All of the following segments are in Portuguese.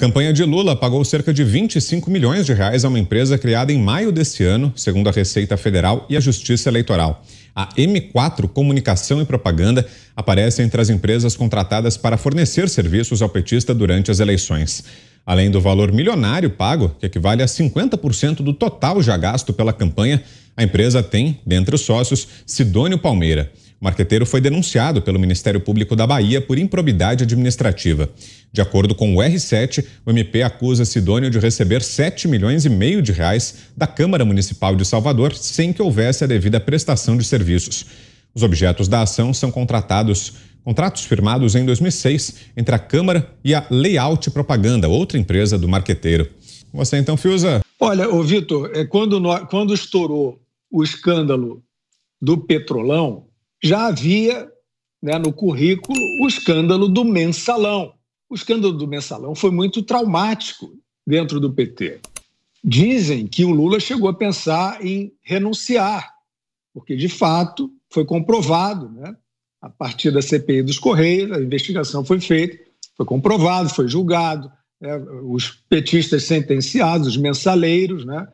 campanha de Lula pagou cerca de 25 milhões de reais a uma empresa criada em maio deste ano, segundo a Receita Federal e a Justiça Eleitoral. A M4 Comunicação e Propaganda aparece entre as empresas contratadas para fornecer serviços ao petista durante as eleições. Além do valor milionário pago, que equivale a 50% do total já gasto pela campanha, a empresa tem, dentre os sócios, Sidônio Palmeira. O marqueteiro foi denunciado pelo Ministério Público da Bahia por improbidade administrativa. De acordo com o R7, o MP acusa Sidônio de receber 7 milhões e meio de reais da Câmara Municipal de Salvador sem que houvesse a devida prestação de serviços. Os objetos da ação são contratados contratos firmados em 2006 entre a Câmara e a Layout Propaganda, outra empresa do marqueteiro. Você então, Fiuza? Olha, o Vitor, é quando, quando estourou o escândalo do Petrolão, já havia né, no currículo o escândalo do mensalão. O escândalo do mensalão foi muito traumático dentro do PT. Dizem que o Lula chegou a pensar em renunciar, porque de fato foi comprovado né, a partir da CPI dos Correios, a investigação foi feita, foi comprovado, foi julgado, né, os petistas sentenciados, os mensaleiros, né,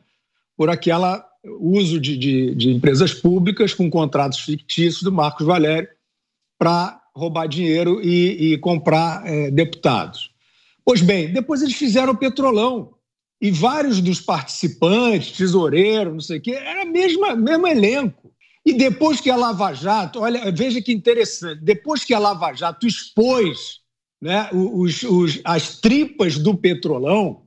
por aquela uso de, de, de empresas públicas com contratos fictícios do Marcos Valério para roubar dinheiro e, e comprar é, deputados. Pois bem, depois eles fizeram o petrolão e vários dos participantes, tesoureiro, não sei o quê, era o mesmo elenco. E depois que a Lava Jato, olha, veja que interessante, depois que a Lava Jato expôs né, os, os, as tripas do petrolão,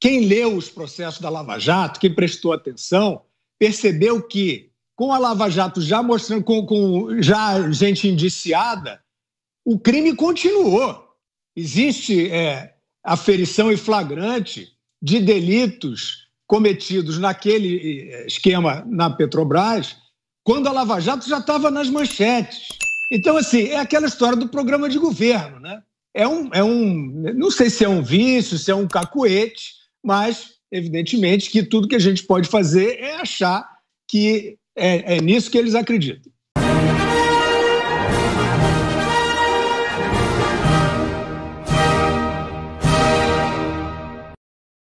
quem leu os processos da Lava Jato, quem prestou atenção, percebeu que com a Lava Jato já mostrando, com, com já gente indiciada, o crime continuou. Existe é, aferição e flagrante de delitos cometidos naquele é, esquema na Petrobras quando a Lava Jato já estava nas manchetes. Então, assim, é aquela história do programa de governo, né? É um, é um, não sei se é um vício, se é um cacuete, mas evidentemente que tudo que a gente pode fazer é achar que é, é nisso que eles acreditam.